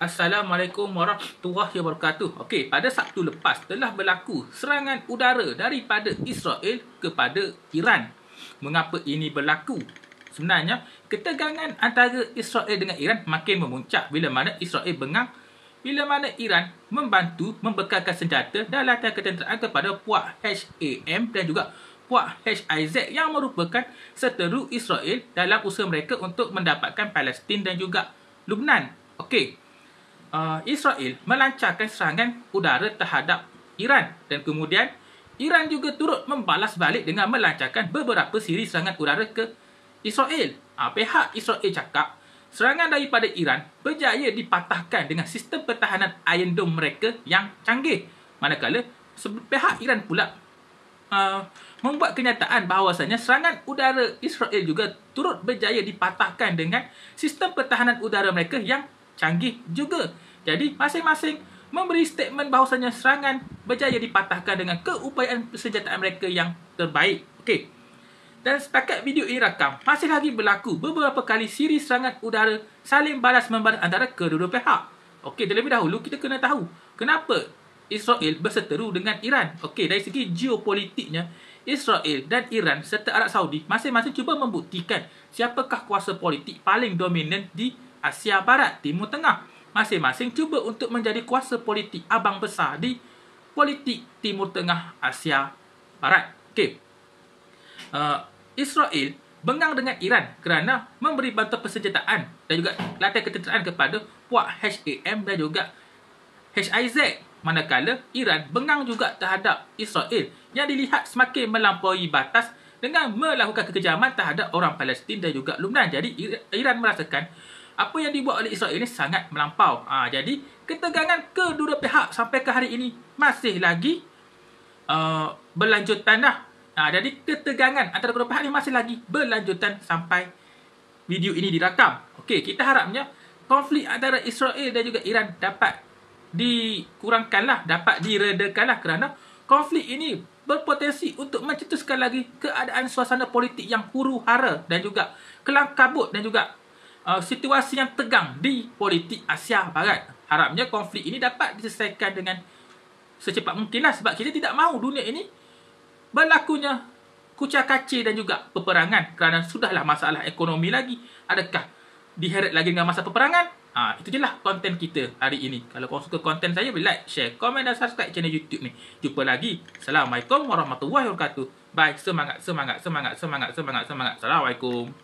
Assalamualaikum warahmatullahi wabarakatuh. Okey, pada Sabtu lepas telah berlaku serangan udara daripada Israel kepada Iran. Mengapa ini berlaku? Sebenarnya, ketegangan antara Israel dengan Iran makin memuncak bila mana Israel bengang bila mana Iran membantu membekalkan senjata dan latihan ketenteraan kepada puak HAM dan juga puak HIZ yang merupakan seteru Israel dalam usaha mereka untuk mendapatkan Palestin dan juga Lubnan. Okey, Ah, Israel melancarkan serangan udara terhadap Iran dan kemudian Iran juga turut membalas balik dengan melancarkan beberapa siri serangan udara ke Israel. Ha, pihak Israel cakap serangan daripada Iran berjaya dipatahkan dengan sistem pertahanan Iron Dome mereka yang canggih. Manakala pihak Iran pula uh, membuat kenyataan bahawasanya serangan udara Israel juga turut berjaya dipatahkan dengan sistem pertahanan udara mereka yang canggih juga. Jadi masing-masing memberi statement bahawasanya serangan berjaya dipatahkan dengan keupayaan persenjataan mereka yang terbaik. Okey. Dan setakat video ini rakam, masih lagi berlaku beberapa kali siri serangan udara saling balas membalas antara kedua-dua pihak. Okey, terlebih dahulu kita kena tahu kenapa Israel berseteru dengan Iran. Okey, dari segi geopolitiknya, Israel dan Iran serta Arab Saudi masing-masing cuba membuktikan siapakah kuasa politik paling dominan di Asia Barat, Timur Tengah masing-masing cuba untuk menjadi kuasa politik abang besar di politik Timur Tengah Asia Barat. Okay. Uh, eh, Israel bengang dengan Iran kerana memberi bantuan persenjataan dan juga latihan ketenteraan kepada puak HAM dan juga HIZ. Manakala Iran bengang juga terhadap Israel yang dilihat semakin melampaui batas dengan melakukan kekejaman terhadap orang Palestin dan juga Lumnan. Jadi Iran merasakan apa yang dibuat oleh Israel ini sangat melampau. Ha, jadi, ketegangan kedua pihak sampai ke hari ini masih lagi uh, berlanjutan dah. Ha, jadi, ketegangan antara kedua pihak ini masih lagi berlanjutan sampai video ini dirakam. Okey, kita harapnya konflik antara Israel dan juga Iran dapat dikurangkanlah, dapat diredakanlah kerana konflik ini berpotensi untuk mencetuskan lagi keadaan suasana politik yang huru-hara dan juga kelam kabut dan juga Ah, situasi yang tegang di politik Asia Barat. Harapnya konflik ini dapat diselesaikan dengan secepat mungkinlah sebab kita tidak mahu dunia ini berlakunya kucar kacir dan juga peperangan kerana sudahlah masalah ekonomi lagi. Adakah diheret lagi dengan masa peperangan? Ha, itu je lah konten kita hari ini. Kalau korang suka konten saya, boleh like, share, komen dan subscribe channel YouTube ni. Jumpa lagi. Assalamualaikum warahmatullahi wabarakatuh. Bye. Semangat, semangat, semangat, semangat, semangat, semangat. Assalamualaikum.